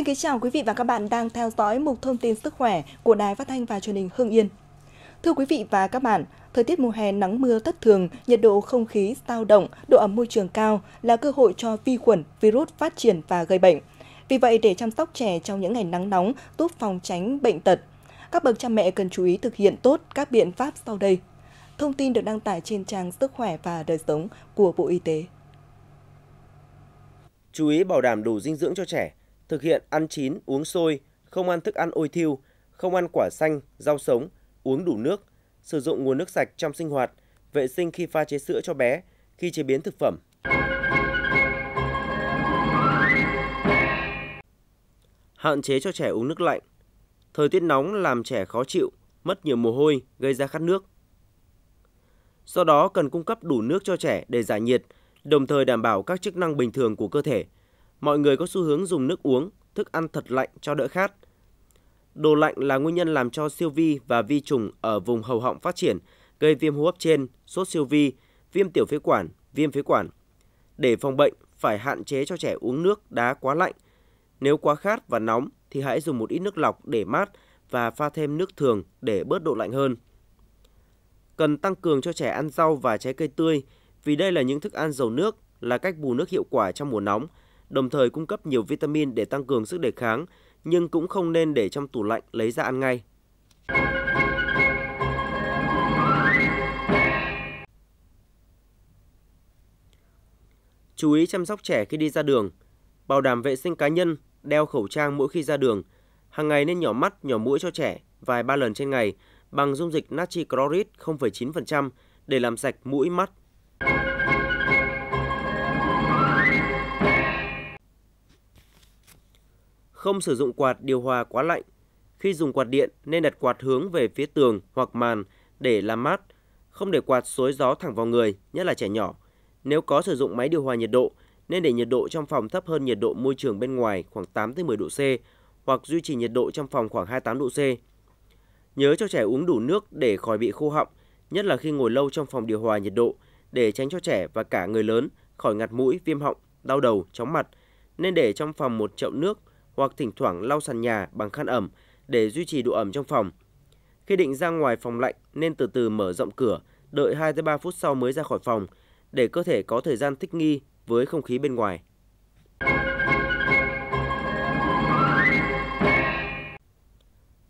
Xin kính chào quý vị và các bạn đang theo dõi mục thông tin sức khỏe của Đài Phát thanh và Truyền hình Hưng Yên. Thưa quý vị và các bạn, thời tiết mùa hè nắng mưa thất thường, nhiệt độ không khí dao động, độ ẩm môi trường cao là cơ hội cho vi khuẩn, virus phát triển và gây bệnh. Vì vậy, để chăm sóc trẻ trong những ngày nắng nóng giúp phòng tránh bệnh tật, các bậc cha mẹ cần chú ý thực hiện tốt các biện pháp sau đây. Thông tin được đăng tải trên trang Sức khỏe và đời sống của Bộ Y tế. Chú ý bảo đảm đủ dinh dưỡng cho trẻ, thực hiện ăn chín, uống sôi, không ăn thức ăn ôi thiêu, không ăn quả xanh, rau sống, uống đủ nước, sử dụng nguồn nước sạch trong sinh hoạt, vệ sinh khi pha chế sữa cho bé, khi chế biến thực phẩm. Hạn chế cho trẻ uống nước lạnh. Thời tiết nóng làm trẻ khó chịu, mất nhiều mồ hôi, gây ra khát nước. Do đó cần cung cấp đủ nước cho trẻ để giải nhiệt, đồng thời đảm bảo các chức năng bình thường của cơ thể – mọi người có xu hướng dùng nước uống, thức ăn thật lạnh cho đỡ khát. Đồ lạnh là nguyên nhân làm cho siêu vi và vi trùng ở vùng hầu họng phát triển, gây viêm hô hấp trên, sốt siêu vi, viêm tiểu phế quản, viêm phế quản. Để phòng bệnh, phải hạn chế cho trẻ uống nước đá quá lạnh. Nếu quá khát và nóng thì hãy dùng một ít nước lọc để mát và pha thêm nước thường để bớt độ lạnh hơn. Cần tăng cường cho trẻ ăn rau và trái cây tươi vì đây là những thức ăn giàu nước, là cách bù nước hiệu quả trong mùa nóng – đồng thời cung cấp nhiều vitamin để tăng cường sức đề kháng, nhưng cũng không nên để trong tủ lạnh lấy ra ăn ngay. Chú ý chăm sóc trẻ khi đi ra đường, bảo đảm vệ sinh cá nhân, đeo khẩu trang mỗi khi ra đường. Hàng ngày nên nhỏ mắt, nhỏ mũi cho trẻ vài ba lần trên ngày bằng dung dịch natri clorit 0,9% để làm sạch mũi mắt. không sử dụng quạt điều hòa quá lạnh. Khi dùng quạt điện nên đặt quạt hướng về phía tường hoặc màn để làm mát, không để quạt xối gió thẳng vào người, nhất là trẻ nhỏ. Nếu có sử dụng máy điều hòa nhiệt độ nên để nhiệt độ trong phòng thấp hơn nhiệt độ môi trường bên ngoài khoảng 8 tới 10 độ C hoặc duy trì nhiệt độ trong phòng khoảng 28 độ C. Nhớ cho trẻ uống đủ nước để khỏi bị khô họng, nhất là khi ngồi lâu trong phòng điều hòa nhiệt độ để tránh cho trẻ và cả người lớn khỏi ngạt mũi, viêm họng, đau đầu, chóng mặt. Nên để trong phòng một chậu nước hoặc thỉnh thoảng lau sàn nhà bằng khăn ẩm để duy trì độ ẩm trong phòng. Khi định ra ngoài phòng lạnh nên từ từ mở rộng cửa, đợi 2 tới 3 phút sau mới ra khỏi phòng để cơ thể có thời gian thích nghi với không khí bên ngoài.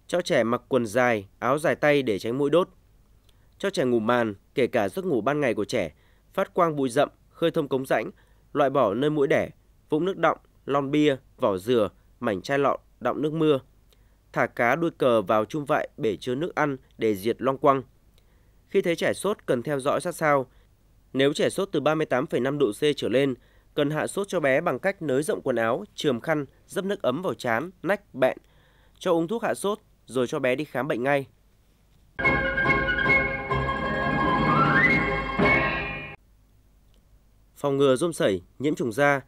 Cho trẻ mặc quần dài, áo dài tay để tránh mũi đốt. Cho trẻ ngủ màn, kể cả giấc ngủ ban ngày của trẻ, phát quang bụi rậm, khơi thông cống rãnh, loại bỏ nơi mũi đẻ, vũng nước đọng, lon bia, vỏ dừa, mảnh chai lọ đọng nước mưa, thả cá đuôi cờ vào chung vại bể chứa nước ăn để diệt loang quăng. Khi thấy trẻ sốt cần theo dõi sát sao. Nếu trẻ sốt từ 38,5 độ C trở lên, cần hạ sốt cho bé bằng cách nới rộng quần áo, trườm khăn, dấp nước ấm vào chán, nách, bẹn, cho uống thuốc hạ sốt rồi cho bé đi khám bệnh ngay. Phòng ngừa rôm sẩy, nhiễm trùng da,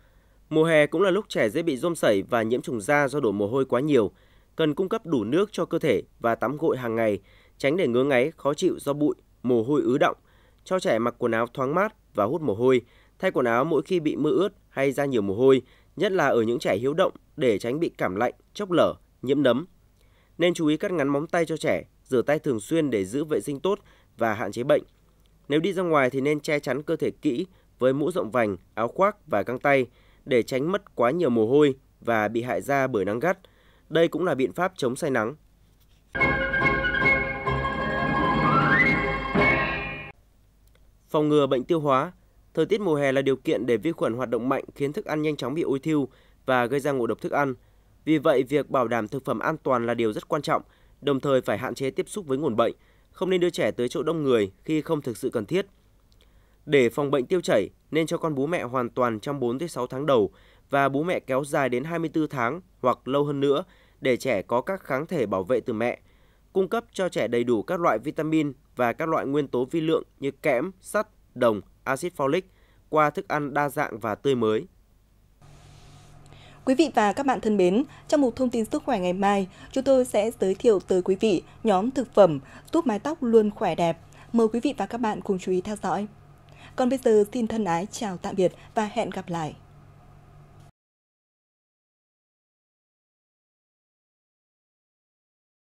Mùa hè cũng là lúc trẻ dễ bị rôm sẩy và nhiễm trùng da do đổ mồ hôi quá nhiều. Cần cung cấp đủ nước cho cơ thể và tắm gội hàng ngày, tránh để ngứa ngáy, khó chịu do bụi, mồ hôi ứ động. Cho trẻ mặc quần áo thoáng mát và hút mồ hôi, thay quần áo mỗi khi bị mưa ướt hay ra nhiều mồ hôi, nhất là ở những trẻ hiếu động để tránh bị cảm lạnh, chốc lở, nhiễm nấm. Nên chú ý cắt ngắn móng tay cho trẻ, rửa tay thường xuyên để giữ vệ sinh tốt và hạn chế bệnh. Nếu đi ra ngoài thì nên che chắn cơ thể kỹ với mũ rộng vành, áo khoác và găng tay – để tránh mất quá nhiều mồ hôi và bị hại da bởi nắng gắt. Đây cũng là biện pháp chống say nắng. Phòng ngừa bệnh tiêu hóa Thời tiết mùa hè là điều kiện để vi khuẩn hoạt động mạnh khiến thức ăn nhanh chóng bị ôi thiêu và gây ra ngộ độc thức ăn. Vì vậy, việc bảo đảm thực phẩm an toàn là điều rất quan trọng, đồng thời phải hạn chế tiếp xúc với nguồn bệnh, không nên đưa trẻ tới chỗ đông người khi không thực sự cần thiết – để phòng bệnh tiêu chảy nên cho con bú mẹ hoàn toàn trong 4 tới 6 tháng đầu và bú mẹ kéo dài đến 24 tháng hoặc lâu hơn nữa để trẻ có các kháng thể bảo vệ từ mẹ, cung cấp cho trẻ đầy đủ các loại vitamin và các loại nguyên tố vi lượng như kẽm, sắt, đồng, axit folic qua thức ăn đa dạng và tươi mới. Quý vị và các bạn thân mến, trong mục thông tin sức khỏe ngày mai, chúng tôi sẽ giới thiệu tới quý vị nhóm thực phẩm giúp mái tóc luôn khỏe đẹp. Mời quý vị và các bạn cùng chú ý theo dõi. Còn bây giờ xin thân ái chào tạm biệt và hẹn gặp lại.